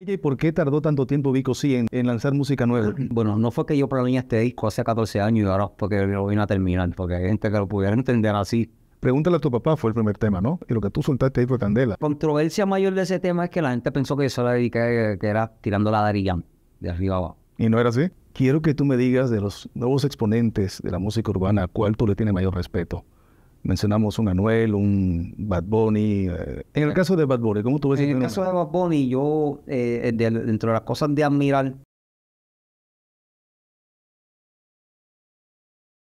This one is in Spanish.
¿Y por qué tardó tanto tiempo Vico sí en, lanzar música nueva? Bueno, no fue que yo planeé este disco hace 14 años y ahora porque lo vino a terminar, porque hay gente que lo pudiera entender así. Pregúntale a tu papá fue el primer tema, ¿no? Y lo que tú soltaste ahí fue Candela. controversia mayor de ese tema es que la gente pensó que yo se dediqué, que era tirando la darillán de arriba abajo. ¿Y no era así? Quiero que tú me digas de los nuevos exponentes de la música urbana, ¿cuál tú le tienes mayor respeto? Mencionamos un Anuel, un Bad Bunny. Eh, en el caso de Bad Bunny, ¿cómo tú ves? En este el caso de Bad Bunny, yo, eh, dentro de las cosas de admirar,